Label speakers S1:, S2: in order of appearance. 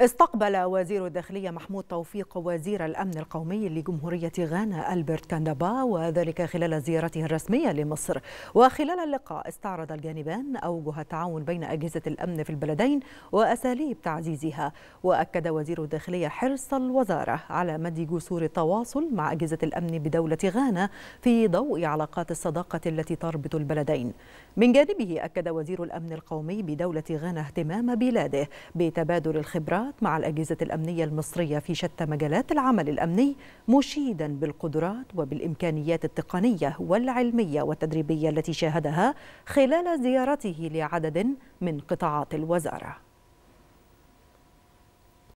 S1: استقبل وزير الداخلية محمود توفيق وزير الأمن القومي لجمهورية غانا ألبرت كاندابا وذلك خلال زيارته الرسمية لمصر وخلال اللقاء استعرض الجانبان أوجه التعاون بين أجهزة الأمن في البلدين وأساليب تعزيزها وأكد وزير الداخلية حرص الوزارة على مد جسور التواصل مع أجهزة الأمن بدولة غانا في ضوء علاقات الصداقة التي تربط البلدين من جانبه أكد وزير الأمن القومي بدولة غانا اهتمام بلاده بتبادل الخبرات الاتفاقات مع الأجهزة الأمنية المصرية في شتى مجالات العمل الأمني مشيدا بالقدرات وبالإمكانيات التقنية والعلمية والتدريبية التي شاهدها خلال زيارته لعدد من قطاعات الوزارة